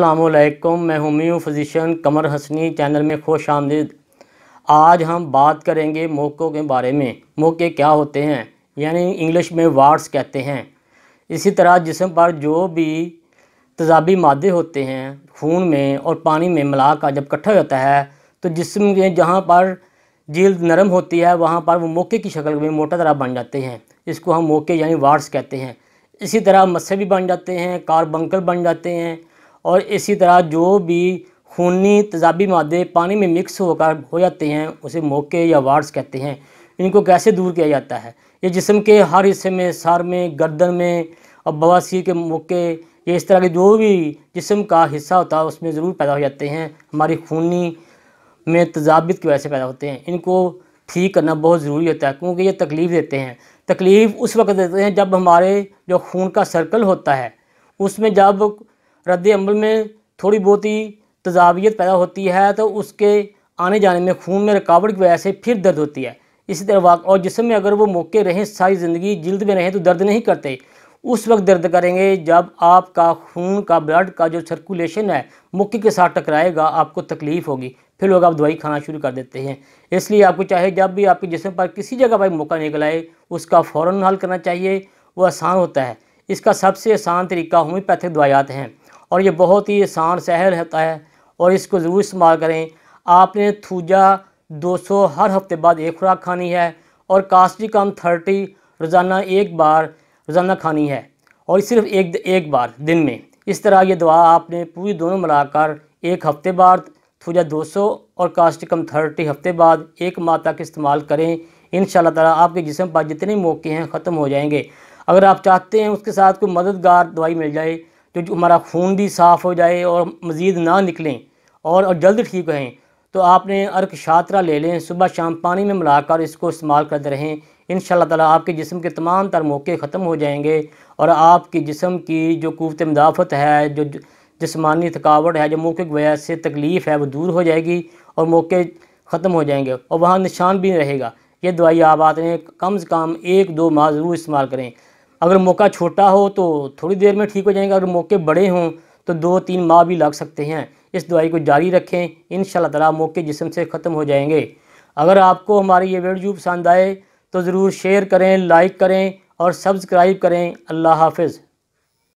असलकुम मैं homeo physician Qamar Hasni channel में खुश आमदीद आज हम बात करेंगे मौक़ों के बारे में मौके क्या होते हैं यानी इंग्लिश में वार्ड्स कहते हैं इसी तरह जिसम पर जो भी तजाबी मादे होते हैं खून में और पानी में मिला का जब इकट्ठा होता है तो जिसम के जहाँ पर जील्द नरम होती है वहाँ पर वो मौके की शक्ल में मोटा तरह बन जाते हैं इसको हम मौके यानी वार्ड्स कहते हैं इसी तरह मस्से भी बन जाते हैं कारबंकल बन जाते हैं और इसी तरह जो भी खूनी तजाबी मादे पानी में मिक्स होकर हो जाते हैं उसे मौके या वार्ड्स कहते हैं इनको कैसे दूर किया जाता है ये जिसम के हर हिस्से में सर में गर्दन में और बवासीर के मौके ये इस तरह के जो भी जिसम का हिस्सा होता है उसमें ज़रूर पैदा हो जाते हैं हमारी खूनी में तजाबित की वजह से पैदा होते हैं इनको ठीक करना बहुत ज़रूरी होता है क्योंकि ये तकलीफ़ देते हैं तकलीफ़ उस वक्त देते हैं जब हमारे जो खून का सर्कल होता है उसमें जब रद्द अमल में थोड़ी बहुत ही तजावियत पैदा होती है तो उसके आने जाने में खून में रुकावट की वजह से फिर दर्द होती है इसी तरह वाक और जिसम में अगर वो मौके रहें सारी ज़िंदगी जल्द में रहें तो दर्द नहीं करते उस वक्त दर्द करेंगे जब आपका खून का ब्लड का जो सर्कुलेशन है मुक्के के साथ टकराएगा आपको तकलीफ़ होगी फिर लोग आप दवाई खाना शुरू कर देते हैं इसलिए आपको चाहे जब भी आपके जिसम पर किसी जगह पर मौका निकल आए उसका फ़ौर हल करना चाहिए वो आसान होता है इसका सबसे आसान तरीका होम्योपैथिक दवायात हैं और ये बहुत ही आसान सहल रहता है और इसको ज़रूर इस्तेमाल करें आपने थूजा 200 हर हफ्ते बाद एक खुराक खानी है और कास्टिकम थर्टी रोज़ाना एक बार रोज़ाना खानी है और सिर्फ एक एक बार दिन में इस तरह ये दवा आपने पूरी दोनों मिलाकर एक हफ्ते बाद थूजा 200 और कास्टिकम थर्टी हफ्ते बाद एक माह तक इस्तेमाल करें इन ताला आपके जिसम पर जितने मौके हैं ख़त्म हो जाएंगे अगर आप चाहते हैं उसके साथ कोई मददगार दवाई मिल जाए जो, जो हमारा खून भी साफ़ हो जाए और मज़ीद ना निकलें और, जल्द ठीक रहें तो आपने अर्क शात्रा ले लें सुबह शाम पानी में मिलाकर इसको इस्तेमाल करते रहें इन ताला आपके जिसम के तमाम तर मौके ख़त्म हो जाएंगे और आपके जिसम की जो कुत मदाफ़त है जो जिसमानी थकावट है जो मौके की वजह से तकलीफ़ है वो दूर हो जाएगी और मौके ख़त्म हो जाएंगे और वहाँ निशान भी रहेगा ये दवाई आप आते हैं कम से कम एक दो माह ज़रूर इस्तेमाल करें अगर मौका छोटा हो तो थोड़ी देर में ठीक हो जाएंगे अगर मौके बड़े हों तो दो तीन माह भी लग सकते हैं इस दवाई को जारी रखें इन तला मौके जिसम से ख़त्म हो जाएंगे अगर आपको हमारी ये वीडियो पसंद आए तो ज़रूर शेयर करें लाइक करें और सब्सक्राइब करें अल्लाह हाफिज़